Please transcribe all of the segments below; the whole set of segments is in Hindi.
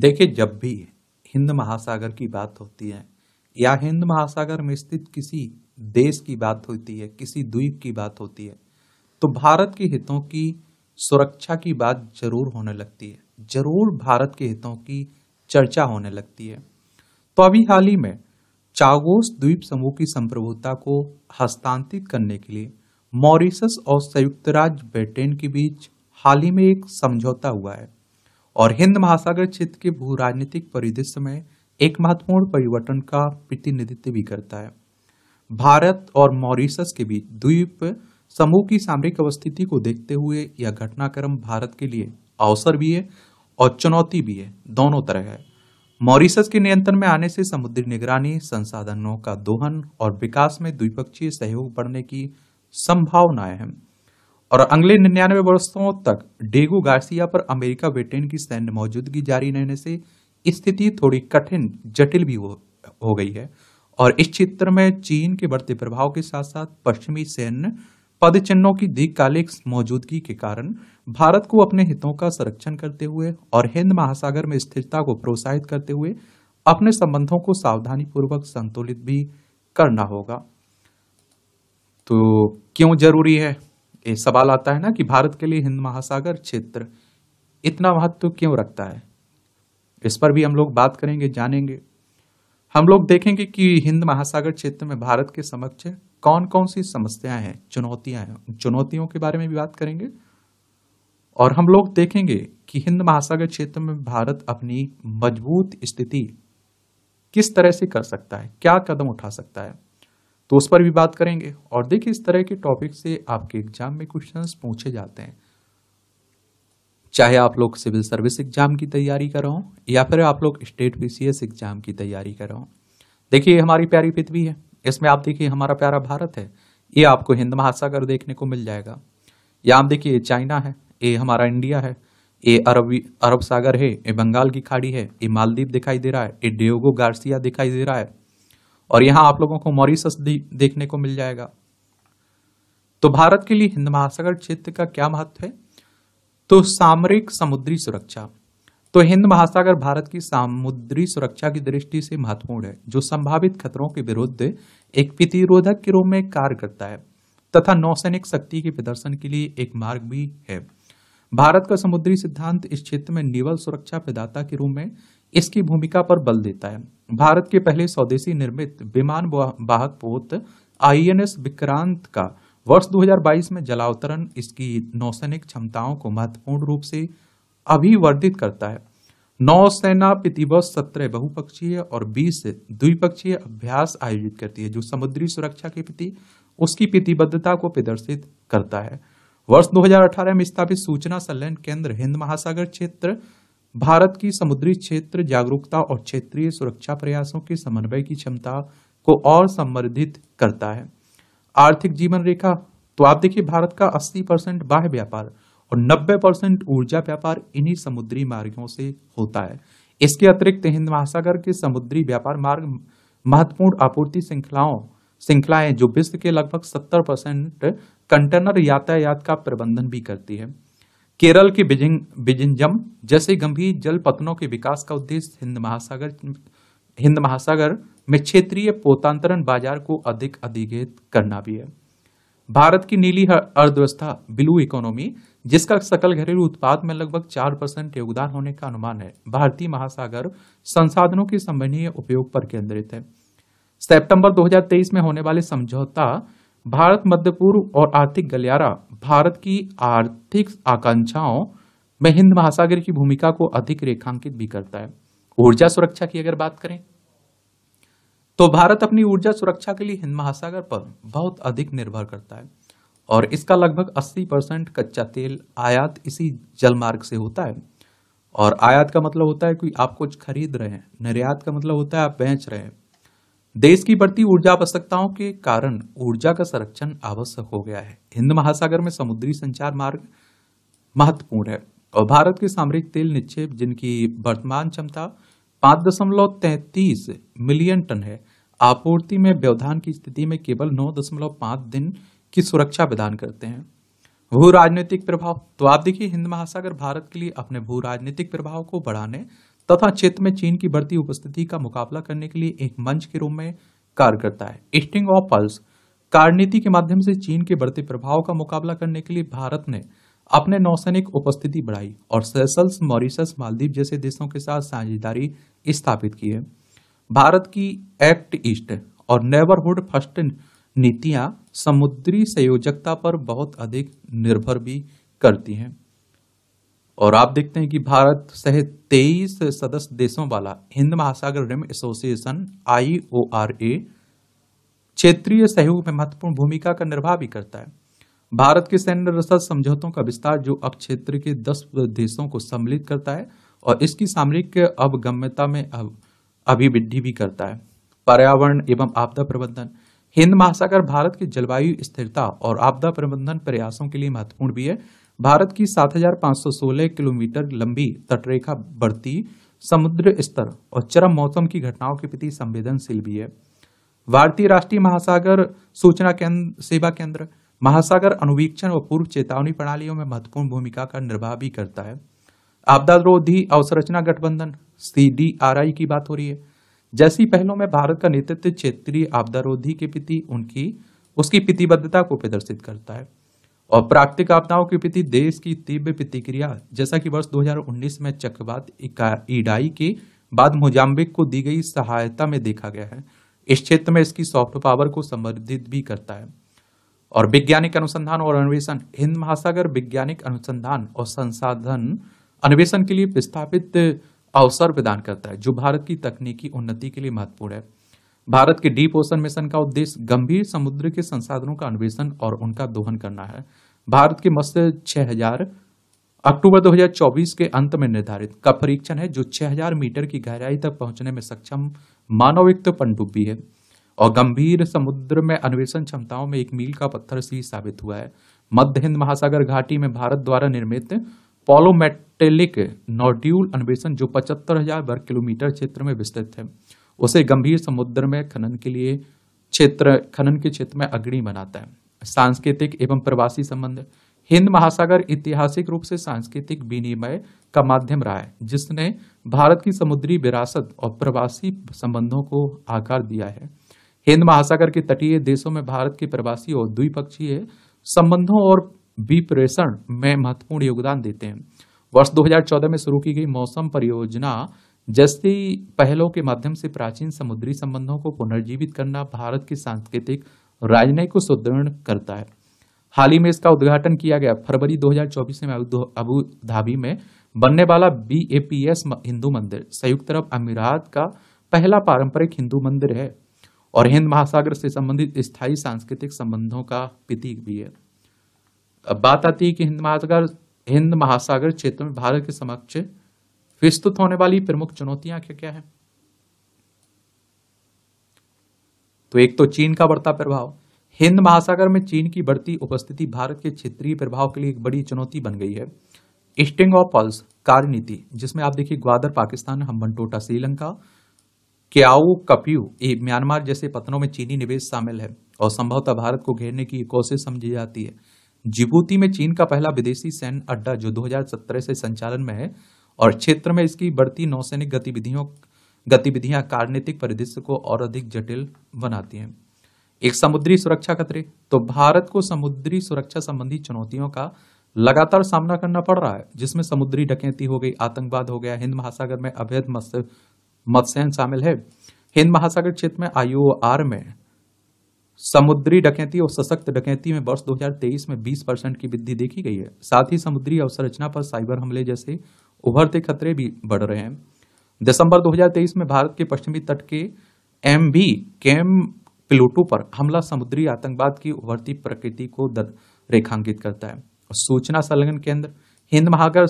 देखिए जब भी हिंद महासागर की बात होती है या हिंद महासागर में स्थित किसी देश की बात होती है किसी द्वीप की बात होती है तो भारत के हितों की सुरक्षा की बात जरूर होने लगती है जरूर भारत के हितों की चर्चा होने लगती है तो अभी हाल ही में चागोस द्वीप समूह की संप्रभुता को हस्तांतरित करने के लिए मॉरिशस और संयुक्त राज्य ब्रिटेन के बीच हाल ही में एक समझौता हुआ है और हिंद महासागर क्षेत्र के भू राजनीतिक परिदृश्य में एक महत्वपूर्ण परिवर्तन का प्रतिनिधित्व भी करता है भारत और मॉरिशस के बीच द्वीप समूह की सामरिक अवस्थिति को देखते हुए यह घटनाक्रम भारत के लिए अवसर भी है और चुनौती भी है दोनों तरह है मॉरिशस के नियंत्रण में आने से समुद्री निगरानी संसाधनों का दोहन और विकास में द्विपक्षीय सहयोग बढ़ने की संभावनाएं हैं और अगले निन्यानवे वर्षों तक डेगो गार्सिया पर अमेरिका ब्रिटेन की सैन्य मौजूदगी जारी रहने से स्थिति थोड़ी कठिन जटिल भी हो, हो गई है और इस क्षेत्र में चीन के बढ़ते प्रभाव के साथ साथ पश्चिमी सैन्य पद चिन्हों की दीर्घकालिक मौजूदगी के कारण भारत को अपने हितों का संरक्षण करते हुए और हिंद महासागर में स्थिरता को प्रोत्साहित करते हुए अपने संबंधों को सावधानीपूर्वक संतुलित भी करना होगा तो क्यों जरूरी है सवाल आता है ना कि भारत के लिए हिंद महासागर क्षेत्र इतना महत्व क्यों रखता है इस पर भी हम लोग बात करेंगे जानेंगे हम लोग देखेंगे कि हिंद महासागर क्षेत्र में भारत के समक्ष कौन कौन सी समस्याएं हैं चुनौतियां हैं चुनौतियों के बारे में भी बात करेंगे और हम लोग देखेंगे कि हिंद महासागर क्षेत्र में भारत अपनी मजबूत स्थिति किस तरह से कर सकता है क्या कदम उठा सकता है तो उस पर भी बात करेंगे और देखिए इस तरह के टॉपिक से आपके एग्जाम में क्वेश्चंस पूछे जाते हैं चाहे आप लोग सिविल सर्विस एग्जाम की तैयारी कर रहे हो या फिर आप लोग स्टेट पीसीएस एग्जाम की तैयारी कर रहे हो देखिए हमारी प्यारी पृथ्वी है इसमें आप देखिए हमारा प्यारा भारत है ये आपको हिंद महासागर देखने को मिल जाएगा या आप देखिए चाइना है ये हमारा इंडिया है ये अरबी अरब सागर है ये बंगाल की खाड़ी है ये मालदीप दिखाई दे रहा है ये डियोगो गार्सिया दिखाई दे रहा है और यहाँ आप लोगों को मॉरिसस देखने को मिल जाएगा तो भारत के लिए हिंद महासागर क्षेत्र का क्या महत्व है तो सामरिक समुद्री सुरक्षा तो हिंद महासागर भारत की समुद्री सुरक्षा की दृष्टि से महत्वपूर्ण है जो संभावित खतरों के विरुद्ध एक प्रतिरोधक के रूप में कार्य करता है तथा नौसैनिक शक्ति के प्रदर्शन के लिए एक मार्ग भी है भारत का समुद्री सिद्धांत इस क्षेत्र में निवल सुरक्षा प्रदाता के रूप में इसकी भूमिका पर बल देता है भारत के पहले स्वदेशी निर्मित विमान वाहक पोत आईएनएस विक्रांत का वर्ष 2022 में जलावतरण इसकी नौसैनिक क्षमताओं को महत्वपूर्ण रूप से अभिवर्धित करता है नौसेना प्रतिवर्ष सत्रह बहुपक्षीय और बीस द्विपक्षीय अभ्यास आयोजित करती है जो समुद्री सुरक्षा के प्रति उसकी प्रतिबद्धता को प्रदर्शित करता है वर्ष 2018 में स्थापित सूचना संलयन केंद्र हिंद महासागर क्षेत्र भारत की समुद्री क्षेत्र जागरूकता और क्षेत्रीय सुरक्षा प्रयासों के समन्वय की क्षमता को और संवर्धित करता है आर्थिक जीवन रेखा तो आप देखिए भारत का 80 परसेंट बाह्य व्यापार और 90 परसेंट ऊर्जा व्यापार इन्हीं समुद्री मार्गों से होता है इसके अतिरिक्त हिंद महासागर के समुद्री व्यापार मार्ग महत्वपूर्ण आपूर्ति श्रृंखलाओं श्रृंखलाएं जो विश्व के लगभग 70 परसेंट कंटेनर यातायात का प्रबंधन भी करती है केरल की बिजिंग बिजिंजम जैसे गंभीर जल पतनों के विकास का उद्देश्य हिंद महासागर हिंद महासागर में क्षेत्रीय पोतांतरण बाजार को अधिक अधिगृत करना भी है भारत की नीली अर्थव्यवस्था ब्लू इकोनॉमी जिसका सकल घरेलू उत्पाद में लगभग चार परसेंट योगदान होने का अनुमान है भारतीय महासागर संसाधनों के संबंधीय उपयोग पर केंद्रित है सितंबर 2023 में होने वाले समझौता भारत मध्य पूर्व और आर्थिक गलियारा भारत की आर्थिक आकांक्षाओं में हिंद महासागर की भूमिका को अधिक रेखांकित भी करता है ऊर्जा सुरक्षा की अगर बात करें तो भारत अपनी ऊर्जा सुरक्षा के लिए हिंद महासागर पर बहुत अधिक निर्भर करता है और इसका लगभग 80 परसेंट कच्चा तेल आयात इसी जलमार्ग से होता है और आयात का मतलब होता है कि आप कुछ खरीद रहे हैं निर्यात का मतलब होता है आप बेच रहे हैं देश की बढ़ती ऊर्जा आवश्यकताओं के कारण ऊर्जा का संरक्षण आवश्यक हो गया है हिंद महासागर में समुद्री संचार मार्ग महत्वपूर्ण है और भारत के सामरिक तेल निक्षेप जिनकी वर्तमान क्षमता पाँच दशमलव तैंतीस मिलियन टन है आपूर्ति में व्यवधान की स्थिति में केवल नौ दशमलव पाँच दिन की सुरक्षा प्रदान करते हैं भू राजनीतिक प्रभाव तो आप देखिए हिंद महासागर भारत के लिए अपने भू राजनीतिक प्रभाव को बढ़ाने तथा क्षेत्र में चीन की बढ़ती उपस्थिति का मुकाबला करने के लिए एक मंच के रूप में कार्य करता है ईस्टिंग ऑफ पल्स कारनीति के माध्यम से चीन के बढ़ते प्रभाव का मुकाबला करने के लिए भारत ने अपने नौसैनिक उपस्थिति बढ़ाई और सेसल्स मॉरिशस मालदीव जैसे देशों के साथ साझेदारी स्थापित की है भारत की एक्ट ईस्ट और नेबरहुड फर्स्ट नीतियां समुद्री संयोजकता पर बहुत अधिक निर्भर भी करती हैं और आप देखते हैं कि भारत सहित तेईस सदस्य देशों वाला हिंद महासागर rim association I O R A क्षेत्रीय सहयोग में महत्वपूर्ण भूमिका का निर्वाह भी करता है भारत के सैन्य रसद समझौतों का विस्तार जो अब क्षेत्र के दस देशों को सम्मिलित करता है और इसकी सामरिक अवगम्यता में अभिवृद्धि भी करता है पर्यावरण एवं आपदा प्रबंधन हिंद महासागर भारत की जलवायु स्थिरता और आपदा प्रबंधन प्रयासों के लिए महत्वपूर्ण भी है भारत की 7,516 किलोमीटर लंबी तटरेखा बढ़ती समुद्र स्तर और चरम मौसम की घटनाओं के प्रति संवेदनशील भी है भारतीय राष्ट्रीय महासागर सूचना केंद्र सेवा केंद्र महासागर अनुवीक्षण और पूर्व चेतावनी प्रणालियों में महत्वपूर्ण भूमिका का निर्वाह भी करता है आपदा रोधी अवसंरचना गठबंधन सी की बात हो रही है जैसी पहलों में भारत का नेतृत्व क्षेत्रीय आपदा रोधी के प्रति उनकी उसकी प्रतिबद्धता को प्रदर्शित करता है और प्राकृतिक आपदाओं की प्रति देश की तीव्र प्रतिक्रिया जैसा कि वर्ष 2019 में चक्रवात इडाई के बाद मोजाम्बिक को दी गई सहायता में देखा गया है इस क्षेत्र में इसकी सॉफ्ट पावर को संवर्धित भी करता है और वैज्ञानिक अनुसंधान और अन्वेषण हिंद महासागर वैज्ञानिक अनुसंधान और संसाधन अन्वेषण के लिए प्रस्थापित अवसर प्रदान करता है जो भारत की तकनीकी उन्नति के लिए महत्वपूर्ण है भारत के डीप ओशन मिशन का उद्देश्य गंभीर समुद्र के संसाधनों का अन्वेषण और उनका दोहन करना है भारत के मत्स्य छह हजार अक्टूबर 2024 के अंत में निर्धारित का परीक्षण है जो 6000 मीटर की गहराई तक पहुंचने में सक्षम मानवयुक्त पनडुब्बी है और गंभीर समुद्र में अन्वेषण क्षमताओं में एक मील का पत्थर सी साबित हुआ है मध्य हिंद महासागर घाटी में भारत द्वारा निर्मित पोलोमेटेलिक नॉड्यूल अन्वेषण जो पचहत्तर हजार वर्ग किलोमीटर क्षेत्र में विस्तृत है उसे गंभीर समुद्र में खनन के लिए क्षेत्र खनन के क्षेत्र में अग्रणी बनाता है सांस्कृतिक एवं प्रवासी संबंध हिंद महासागर ऐतिहासिक रूप से सांस्कृतिक विनिमय का माध्यम रहा है जिसने भारत की समुद्री विरासत और प्रवासी संबंधों को आकार दिया है हिंद महासागर के तटीय देशों में भारत के प्रवासी और द्विपक्षीय संबंधों और विप्रेषण में महत्वपूर्ण योगदान देते हैं वर्ष 2014 में शुरू की गई मौसम परियोजना जस्ती पहलों के माध्यम से प्राचीन समुद्री संबंधों को पुनर्जीवित करना भारत की सांस्कृतिक राजनयिक को सुदृढ़ करता है हाल ही में इसका उद्घाटन किया गया फरवरी 2024 में अबू धाबी में बनने वाला बी ए पी एस हिंदू मंदिर संयुक्त अरब अमीरात का पहला पारंपरिक हिंदू मंदिर है और हिंद महासागर से संबंधित स्थायी सांस्कृतिक संबंधों का प्रतीक भी है अब बात आती है कि हिंद महासागर हिंद महासागर क्षेत्र में भारत के समक्ष विस्तृत होने वाली प्रमुख चुनौतियां क्या क्या है तो एक तो चीन का बढ़ता प्रभाव हिंद महासागर में चीन की बढ़ती उपस्थिति भारत के क्षेत्रीय प्रभाव के लिए एक बड़ी चुनौती बन गई है स्टिंग ऑफ पल्स कार्यनीति जिसमें आप देखिए Gwadar Pakistan Hambantota Sri Lanka Kyaukphyu Myanmar जैसे पतनों में चीनी निवेश शामिल है और संभवतः भारत को घेरने की कोशिश समझी जाती है जिबूती में चीन का पहला विदेशी सैन्य अड्डा जो 2017 से संचालन में है और क्षेत्र में इसकी बढ़ती नौसैनिक गतिविधियों गतिविधियां राजनीतिक परिदृश्य को और अधिक जटिल बनाती हैं एक समुद्री सुरक्षा खतरे तो भारत को समुद्री सुरक्षा संबंधी चुनौतियों का लगातार सामना करना पड़ रहा है जिसमें समुद्री डकैती हो गई आतंकवाद हो गया हिंद महासागर में अवैध मत्स्यन शामिल है हिंद महासागर क्षेत्र में आईओआर में समुद्री डकैती और सशक्त डकैती में वर्ष 2023 में 20 परसेंट की वृद्धि देखी गई है साथ ही समुद्री अवसंरचना पर साइबर हमले जैसे उभरते खतरे भी बढ़ रहे हैं दिसंबर 2023 में भारत के पश्चिमी तट के एम बी कैम प्लूटो पर हमला समुद्री आतंकवाद की उभरती प्रकृति को रेखांकित करता है सूचना संलग्न केंद्र हिंद महागर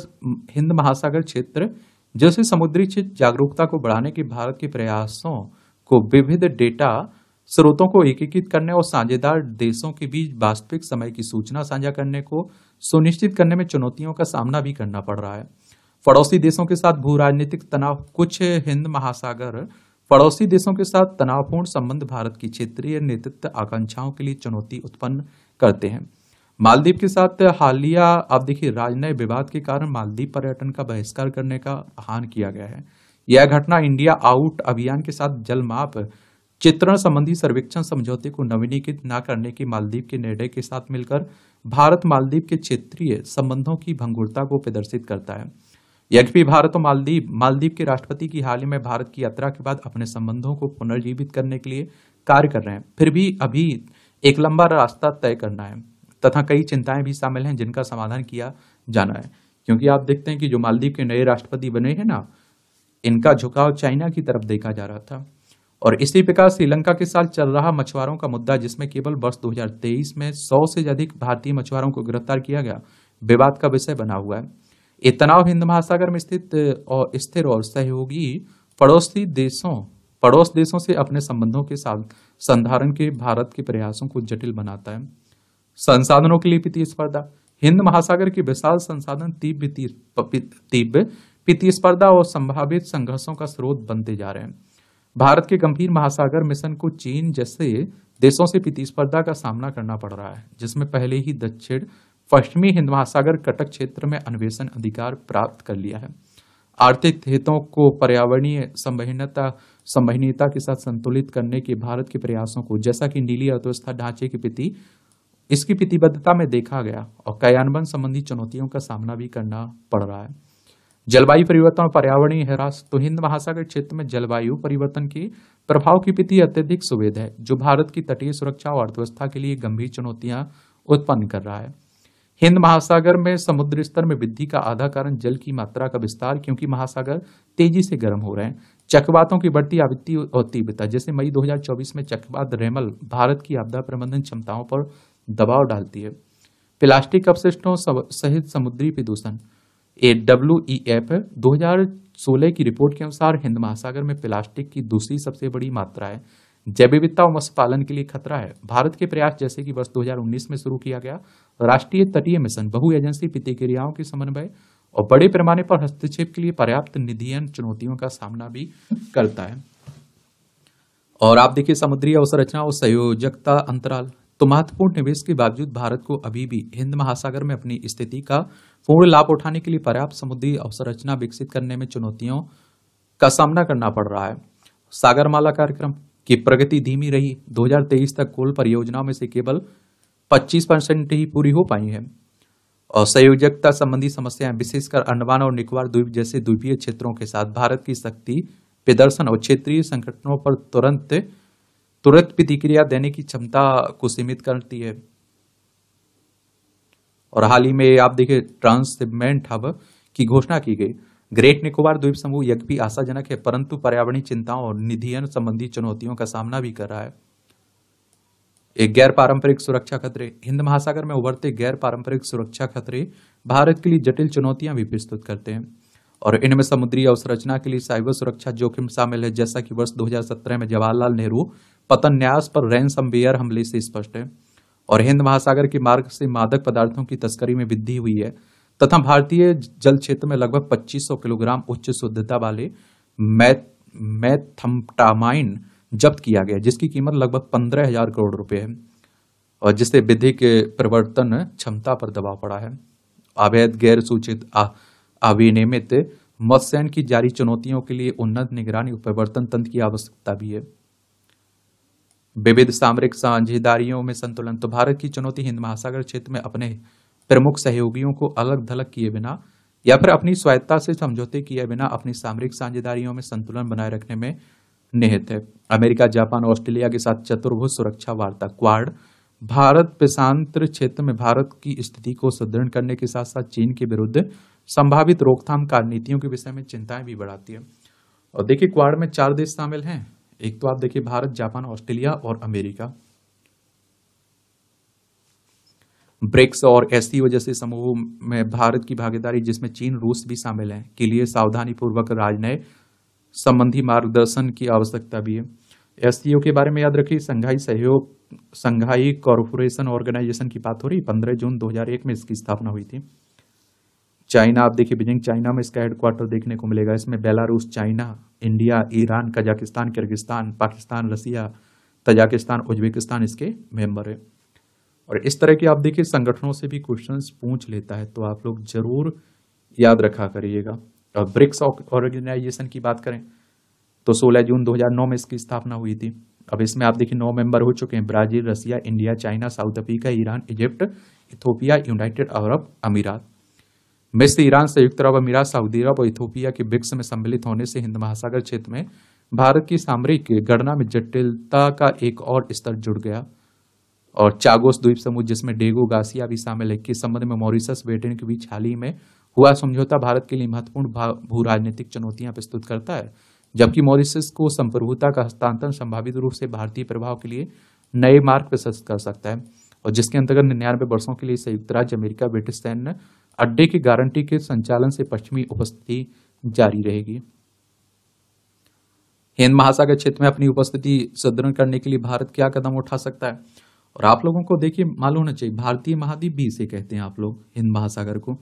हिंद महासागर क्षेत्र जैसे समुद्री क्षेत्र जागरूकता को बढ़ाने के भारत के प्रयासों को विविध डेटा स्रोतों को एकीकृत करने और साझेदार देशों के बीच वास्तविक समय की सूचना साझा करने को सुनिश्चित करने में चुनौतियों का सामना भी करना पड़ रहा है पड़ोसी देशों के साथ भू राजनीतिक तनाव कुछ हिंद महासागर पड़ोसी देशों के साथ तनावपूर्ण संबंध भारत की क्षेत्रीय नेतृत्व आकांक्षाओं के लिए चुनौती उत्पन्न करते हैं मालदीव के साथ हालिया आप देखिए राजनय विवाद के कारण मालदीव पर्यटन का बहिष्कार करने का आह्वान किया गया है यह घटना इंडिया आउट अभियान के साथ जलमाप चित्रण संबंधी सर्वेक्षण समझौते को नवीनीकृत न करने के मालदीव के निर्णय के साथ मिलकर भारत मालदीव के क्षेत्रीय संबंधों की भंगुरता को प्रदर्शित करता है यद्यपि भारत और मालदीव मालदीव के राष्ट्रपति की हाल ही में भारत की यात्रा के बाद अपने संबंधों को पुनर्जीवित करने के लिए कार्य कर रहे हैं फिर भी अभी एक लंबा रास्ता तय करना है तथा कई चिंताएं भी शामिल हैं जिनका समाधान किया जाना है क्योंकि आप देखते हैं कि जो मालदीव के नए राष्ट्रपति बने हैं ना इनका झुकाव चाइना की तरफ देखा जा रहा था और इसी प्रकार श्रीलंका के साथ चल रहा मछुआरों का मुद्दा जिसमें केवल वर्ष 2023 में 100 से अधिक भारतीय मछुआरों को गिरफ्तार किया गया विवाद का विषय बना हुआ है ये तनाव हिंद महासागर में स्थित और स्थिर और सहयोगी पड़ोसी देशों पड़ोस देशों से अपने संबंधों के साथ संधारण के भारत के प्रयासों को जटिल बनाता है संसाधनों के लिए प्रतिस्पर्धा हिंद महासागर की विशाल संसाधन तीव्र तीव्र प्रतिस्पर्धा और संभावित संघर्षों का स्रोत बनते जा रहे हैं भारत के गंभीर महासागर मिशन को चीन जैसे देशों से प्रतिस्पर्धा का सामना करना पड़ रहा है जिसमें पहले ही दक्षिण पश्चिमी हिंद महासागर कटक क्षेत्र में अन्वेषण अधिकार प्राप्त कर लिया है आर्थिक हितों को पर्यावरणीय संवहनता संवहनीयता के साथ संतुलित करने के भारत के प्रयासों को जैसा कि नीली अर्थव्यवस्था ढांचे की प्रति इसकी प्रतिबद्धता में देखा गया और कयानबन संबंधी चुनौतियों का सामना भी करना पड़ रहा है जलवायु परिवर्तन और पर्यावरणीय हिरास तो हिंद महासागर क्षेत्र में जलवायु परिवर्तन के प्रभाव की प्रति अत्यधिक सुवेद है जो भारत की तटीय सुरक्षा और अर्थव्यवस्था के लिए गंभीर चुनौतियां उत्पन्न कर रहा है हिंद महासागर में समुद्र स्तर में वृद्धि का आधा कारण जल की मात्रा का विस्तार क्योंकि महासागर तेजी से गर्म हो रहे हैं चक्रवातों की बढ़ती आवृत्ति और तीव्रता जैसे मई 2024 में चक्रवात रेमल भारत की आपदा प्रबंधन क्षमताओं पर दबाव डालती है प्लास्टिक अवशिष्टों सहित समुद्री प्रदूषण ए डब्ल्यू ई एफ दो की रिपोर्ट के अनुसार हिंद महासागर में प्लास्टिक की दूसरी सबसे बड़ी मात्रा है जैव विविधता और मत्स्य पालन के लिए खतरा है भारत के प्रयास जैसे कि वर्ष 2019 में शुरू किया गया राष्ट्रीय तटीय मिशन बहु एजेंसी प्रतिक्रियाओं के समन्वय और बड़े पैमाने पर हस्तक्षेप के लिए पर्याप्त निधियन चुनौतियों का सामना भी करता है और आप देखिए समुद्री अवसंरचना और संयोजकता अंतराल तो महत्वपूर्ण निवेश के बावजूद भारत को अभी भी हिंद महासागर में अपनी स्थिति का पूर्ण लाभ उठाने के लिए पर्याप्त समुद्री अवसंरचना विकसित करने में चुनौतियों का सामना करना पड़ रहा है सागरमाला कार्यक्रम की प्रगति धीमी रही 2023 तक कोल परियोजनाओं में से केवल 25 परसेंट ही पूरी हो पाई है और संयोजकता संबंधी समस्याएं विशेषकर अंडमान और निकोबार द्वीप जैसे द्वीपीय क्षेत्रों के साथ भारत की शक्ति प्रदर्शन और क्षेत्रीय संगठनों पर तुरंत तुरंत प्रतिक्रिया देने की क्षमता को सीमित करती है और हाल ही में आप देखिए ट्रांसमेंट हब की घोषणा की गई ग्रेट निकोबार द्वीप समूह यद्यपि आशाजनक है परंतु पर्यावरणीय चिंताओं और निधियन संबंधी चुनौतियों का सामना भी कर रहा है एक गैर पारंपरिक सुरक्षा खतरे हिंद महासागर में उभरते गैर पारंपरिक सुरक्षा खतरे भारत के लिए जटिल चुनौतियां भी प्रस्तुत करते हैं और इनमें समुद्री अवसंरचना के लिए साइबर सुरक्षा जोखिम शामिल है जैसा कि वर्ष 2017 में जवाहरलाल नेहरू पतन न्यास पर रैन सम्बेयर हमले से स्पष्ट है और हिंद महासागर के मार्ग से मादक पदार्थों की तस्करी में वृद्धि हुई है तथा भारतीय जल क्षेत्र में लगभग 2500 किलोग्राम उच्च शुद्धता वाले मैथ मैथम्टामाइन जब्त किया गया जिसकी कीमत लगभग पंद्रह हजार करोड़ रुपए है और जिससे विधिक परिवर्तन क्षमता पर दबाव पड़ा है अवैध गैर सूचित अविनियमित मत्स्यन की जारी चुनौतियों के लिए उन्नत निगरानी और परिवर्तन तंत्र की आवश्यकता भी है विविध सामरिक साझेदारियों में संतुलन तो भारत की चुनौती हिंद महासागर क्षेत्र में अपने प्रमुख सहयोगियों को अलग धलग किए बिना या फिर अपनी स्वायत्ता से समझौते किए बिना अपनी सामरिक साझेदारियों में संतुलन बनाए रखने में निहित है अमेरिका जापान ऑस्ट्रेलिया के साथ चतुर्भुज सुरक्षा वार्ता क्वाड भारत प्रशांत क्षेत्र में भारत की स्थिति को सुदृढ़ करने के साथ साथ चीन के विरुद्ध संभावित रोकथाम कार्यनीतियों के विषय में चिंताएं भी बढ़ाती है और देखिए क्वाड में चार देश शामिल हैं एक तो आप देखिए भारत जापान ऑस्ट्रेलिया और अमेरिका ब्रिक्स और वजह जैसे समूह में भारत की भागीदारी जिसमें चीन रूस भी शामिल है के लिए सावधानी पूर्वक राजनय संबंधी मार्गदर्शन की आवश्यकता भी है एस के बारे में याद रखिए संघाई सहयोग संघाई कॉरपोरेशन ऑर्गेनाइजेशन की बात हो रही पंद्रह जून 2001 में इसकी स्थापना हुई थी चाइना आप देखिए बीजिंग चाइना में इसका हेडक्वार्टर देखने को मिलेगा इसमें Belarus China India Iran Kazakhstan Kyrgyzstan Pakistan Russia Tajikistan Uzbekistan इसके मेंबर है और इस तरह के आप देखिए संगठनों से भी क्वेश्चंस पूछ लेता है तो आप लोग जरूर याद रखा करिएगा ब्रिक्स ऑर्गेनाइजेशन की बात करें तो 16 जून 2009 में इसकी स्थापना हुई थी अब इसमें आप देखिए नौ मेंबर हो चुके हैं Brazil Russia India China South Africa Iran Egypt Ethiopia United Arab Emirates मिस्र ईरान संयुक्त अरब अमीरात सऊदी अरब और इथोपिया के ब्रिक्स में सम्मिलित होने से हिंद महासागर क्षेत्र में भारत की सामरिक गणना में जटिलता का एक और स्तर जुड़ गया और चागोस द्वीप समूह जिसमें डेगो गासिया भी शामिल है के संबंध में मॉरिसस ब्रिटेन के बीच हाल ही में हुआ समझौता भारत के लिए महत्वपूर्ण भू राजनीतिक चुनौतियां प्रस्तुत करता है जबकि मॉरिशस को संप्रभुता का हस्तांतरण संभावित रूप से भारतीय प्रभाव के लिए नए मार्ग प्रशस्त कर सकता है और जिसके अंतर्गत निन्यानवे वर्षों के लिए संयुक्त राज्य अमेरिका ब्रिटिश सैन्य अड्डे की गारंटी के संचालन से पश्चिमी उपस्थिति जारी रहेगी हिंद महासागर क्षेत्र में अपनी उपस्थिति सुदृढ़ करने के लिए भारत क्या कदम उठा सकता है और आप लोगों को देखिए मालूम होना चाहिए भारतीय महाद्वीप भी इसे कहते हैं आप लोग हिंद महासागर को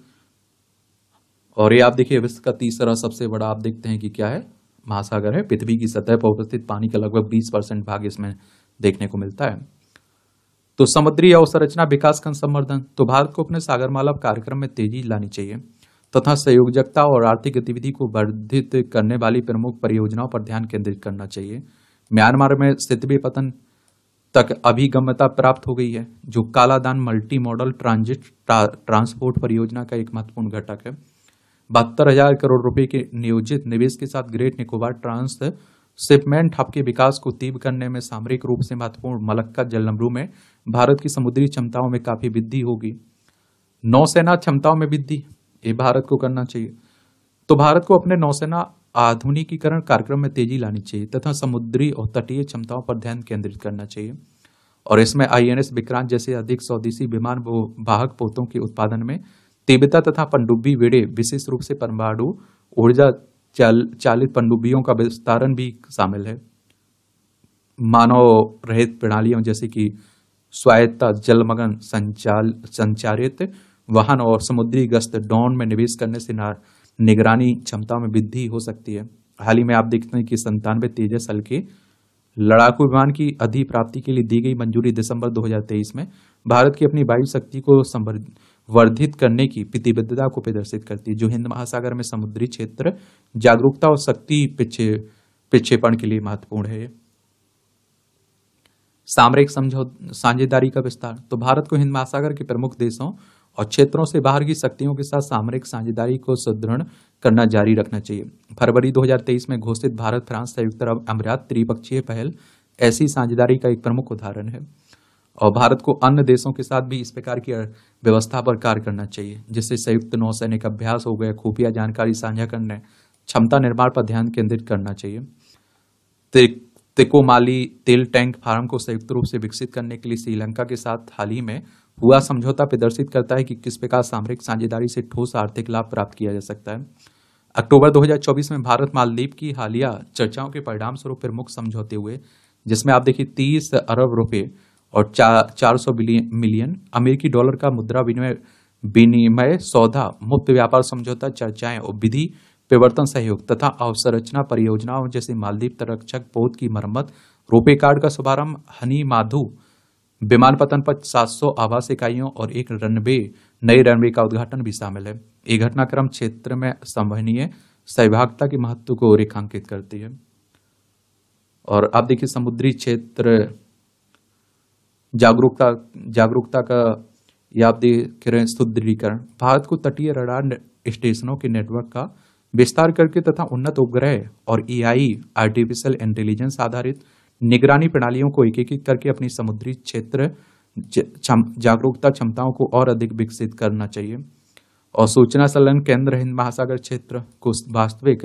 और ये आप देखिए विश्व का तीसरा सबसे बड़ा आप देखते हैं कि क्या है महासागर है पृथ्वी की सतह पर उपस्थित पानी का लगभग 20 परसेंट भाग इसमें देखने को मिलता है तो समुद्री अवसंरचना विकास का संवर्धन तो भारत को अपने सागरमाला कार्यक्रम में तेजी लानी चाहिए तथा सहयोगता और आर्थिक गतिविधि को वर्धित करने वाली प्रमुख परियोजनाओं पर ध्यान केंद्रित करना चाहिए म्यांमार में स्थित पतन तक अभिगम्यता प्राप्त हो गई है जो Kaladan multi modal transit transport परियोजना का एक महत्वपूर्ण घटक है बहत्तर हजार करोड़ रुपए के नियोजित निवेश के साथ great Nicobar trans shipment hub के विकास को तीव्र करने में सामरिक रूप से महत्वपूर्ण मलक्का जलनबरू में भारत की समुद्री क्षमताओं में काफ़ी वृद्धि होगी नौसेना क्षमताओं में वृद्धि ये भारत को करना चाहिए तो भारत को अपने नौसेना आधुनिकीकरण कार्यक्रम में तेजी लानी चाहिए तथा समुद्री और तटीय क्षमताओं पर ध्यान केंद्रित करना चाहिए और इसमें आईएनएस विक्रांत जैसे अधिक स्वदेशी विमान वाहक पोतों के उत्पादन में तीव्रता तथा पंडुब्बी वेड़े विशेष रूप से परमाणु ऊर्जा चाल, चालित पंडुब्बियों का विस्तारण भी शामिल है मानव रहित प्रणालियों जैसे कि स्वायत्ता जलमगन संचाल संचारित वाहन और समुद्री गश्त डॉन में निवेश करने से निगरानी क्षमता में वृद्धि हो सकती है हाल ही में आप देखते हैं कि संतानवे तेजस हल्के लड़ाकू विमान की अधिप्राप्ति के लिए दी गई मंजूरी दिसंबर 2023 में भारत की अपनी वायु शक्ति को समृद्ध वर्धित करने की प्रतिबद्धता को प्रदर्शित करती है जो हिंद महासागर में समुद्री क्षेत्र जागरूकता और शक्ति पिछे पिछेपण के लिए महत्वपूर्ण है सामरिक समझौता साझेदारी का विस्तार तो भारत को हिंद महासागर के प्रमुख देशों और क्षेत्रों से बाहर की शक्तियों के साथ सामरिक साझेदारी को सुदृढ़ करना जारी रखना चाहिए फरवरी 2023 में घोषित भारत फ्रांस संयुक्त अरब अमीरात त्रिपक्षीय पहल ऐसी साझेदारी का एक प्रमुख उदाहरण है और भारत को अन्य देशों के साथ भी इस प्रकार की व्यवस्था पर कार्य करना चाहिए जिससे संयुक्त नौसैनिक अभ्यास हो गया खुफिया जानकारी साझा करने क्षमता निर्माण पर ध्यान केंद्रित करना चाहिए ते, तिकोमाली तेल टैंक फार्म को संयुक्त रूप से विकसित करने के लिए श्रीलंका के साथ हाल ही में हुआ समझौता प्रदर्शित करता है कि किस प्रकार सामरिक साझेदारी से ठोस आर्थिक लाभ प्राप्त किया जा सकता है अक्टूबर 2024 में भारत मालदीव की हालिया चर्चाओं के परिणाम स्वरूप प्रमुख समझौते हुए जिसमें आप देखिए 30 अरब रुपए और चार सौ मिलियन अमेरिकी डॉलर का मुद्रा विनिमय विनिमय सौदा मुफ्त व्यापार समझौता चर्चाएं और विधि परिवर्तन सहयोग तथा अवसंरचना परियोजनाओं जैसे मालदीप तरक्षक पोत की मरम्मत रोपे कार्ड का शुभारंभ हनी माधु पतन पर 700 आवास इकाइयों और एक रनवे नए रनवे का उद्घाटन भी शामिल है ये घटनाक्रम क्षेत्र में संवहनीय सहभागिता के महत्व को रेखांकित करती है और आप देखिए समुद्री क्षेत्र जागरूकता जागरूकता का या आप देख रहे हैं सुदृढ़ीकरण भारत को तटीय रडार स्टेशनों के नेटवर्क का विस्तार करके तथा उन्नत उपग्रह और एआई आर्टिफिशियल इंटेलिजेंस आधारित निगरानी प्रणालियों को एकीकृत करके अपनी समुद्री क्षेत्र जागरूकता क्षमताओं को और अधिक विकसित करना चाहिए और सूचना संलग्न केंद्र हिंद महासागर क्षेत्र को वास्तविक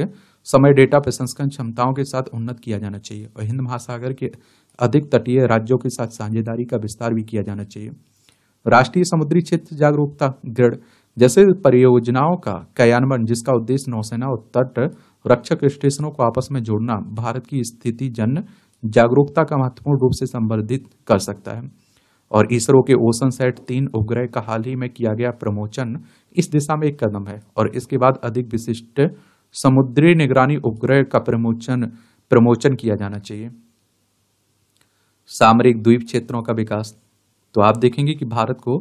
समय डेटा प्रसंस्करण क्षमताओं के साथ उन्नत किया जाना चाहिए और हिंद महासागर के अधिक तटीय राज्यों के साथ साझेदारी का विस्तार भी किया जाना चाहिए राष्ट्रीय समुद्री क्षेत्र जागरूकता दृढ़ जैसे परियोजनाओं का क्रियान्वयन जिसका उद्देश्य नौसेना और तट रक्षक स्टेशनों को आपस में जोड़ना भारत की स्थिति जन जागरूकता का महत्वपूर्ण रूप से संबंधित कर सकता है और इसरो के ओशन सेट तीन उपग्रह का हाल ही में किया गया प्रमोचन इस दिशा में एक कदम है और इसके बाद अधिक विशिष्ट समुद्री निगरानी उपग्रह का प्रमोचन प्रमोचन किया जाना चाहिए सामरिक द्वीप क्षेत्रों का विकास तो आप देखेंगे कि भारत को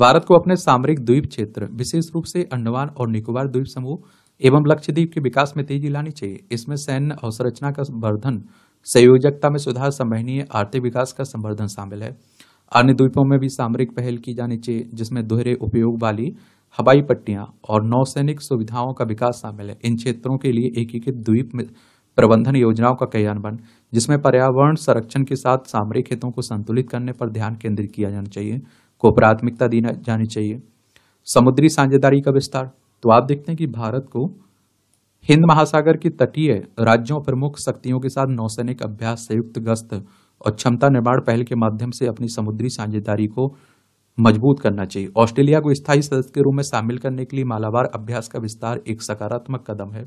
भारत को अपने सामरिक द्वीप क्षेत्र विशेष रूप से अंडमान और निकोबार द्वीप समूह एवं लक्षद्वीप के विकास में तेजी लानी चाहिए इसमें सैन्य अवसंरचना का वर्धन संयोजकता में सुधार संवहनीय आर्थिक विकास का संवर्धन शामिल है अन्य द्वीपों में भी सामरिक पहल की जानी चाहिए जिसमें दोहरे उपयोग वाली हवाई पट्टियां और नौसैनिक सुविधाओं का विकास शामिल है इन क्षेत्रों के लिए एकीकृत द्वीप प्रबंधन योजनाओं का क्रियान्वयन जिसमें पर्यावरण संरक्षण के साथ सामरिक हितों को संतुलित करने पर ध्यान केंद्रित किया जाना चाहिए को प्राथमिकता दी जानी चाहिए समुद्री साझेदारी का विस्तार तो आप देखते हैं कि भारत को हिंद महासागर की तटीय राज्यों प्रमुख शक्तियों के साथ नौसैनिक अभ्यास संयुक्त गश्त और क्षमता निर्माण पहल के माध्यम से अपनी समुद्री साझेदारी को मजबूत करना चाहिए ऑस्ट्रेलिया को स्थायी सदस्य के रूप में शामिल करने के लिए मालाबार अभ्यास का विस्तार एक सकारात्मक कदम है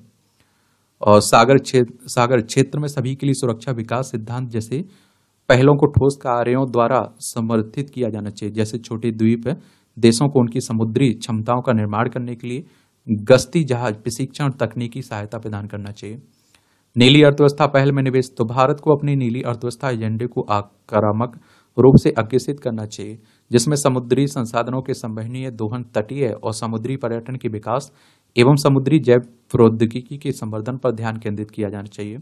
और सागर क्षेत्र सागर क्षेत्र में सभी के लिए सुरक्षा विकास सिद्धांत जैसे पहलों को ठोस कार्यों द्वारा समर्थित किया जाना चाहिए जैसे छोटे द्वीप देशों को उनकी समुद्री क्षमताओं का निर्माण करने के लिए गश्ती जहाज प्रशिक्षण तकनीकी सहायता प्रदान करना चाहिए नीली अर्थव्यवस्था पहल में निवेश तो भारत को अपनी नीली अर्थव्यवस्था एजेंडे को आक्रामक रूप से अग्रसित करना चाहिए जिसमें समुद्री संसाधनों के संवहनीय दोहन तटीय और समुद्री पर्यटन के विकास एवं समुद्री जैव प्रौद्योगिकी के संवर्धन पर ध्यान केंद्रित किया जाना चाहिए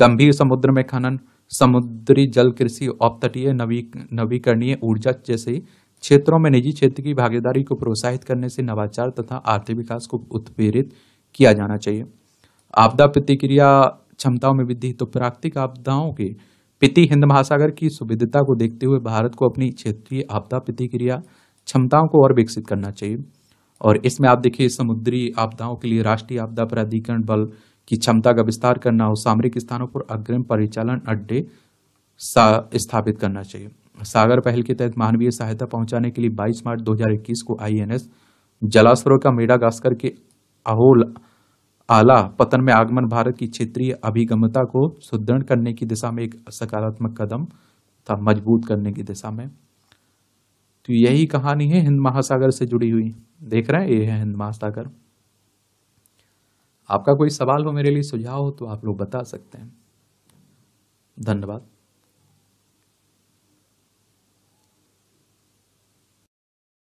गंभीर समुद्र में खनन समुद्री जल कृषि और तटीय नवी नवीकरणीय ऊर्जा जैसे क्षेत्रों में निजी क्षेत्र की भागीदारी को प्रोत्साहित करने से नवाचार तथा आर्थिक विकास को उत्प्रेरित किया जाना चाहिए आपदा प्रतिक्रिया क्षमताओं में वृद्धि तो प्राकृतिक आपदाओं के पिति हिंद महासागर की सुविधता को देखते हुए भारत को अपनी क्षेत्रीय आपदा प्रतिक्रिया क्षमताओं को और विकसित करना चाहिए और इसमें आप देखिए समुद्री आपदाओं के लिए राष्ट्रीय आपदा प्राधिकरण बल की क्षमता का विस्तार करना और सामरिक स्थानों पर अग्रिम परिचालन अड्डे स्थापित करना चाहिए सागर पहल के तहत मानवीय सहायता पहुंचाने के लिए 22 मार्च 2021 को आईएनएस जलाशयों का मेडागास्कर के अहोल आला पतन में आगमन भारत की क्षेत्रीय अभिगमता को सुदृढ़ करने की दिशा में एक सकारात्मक कदम था मजबूत करने की दिशा में तो यही कहानी है हिंद महासागर से जुड़ी हुई देख रहे हैं ये है हिंद महासागर आपका कोई सवाल हो मेरे लिए सुझाव हो तो आप लोग बता सकते हैं धन्यवाद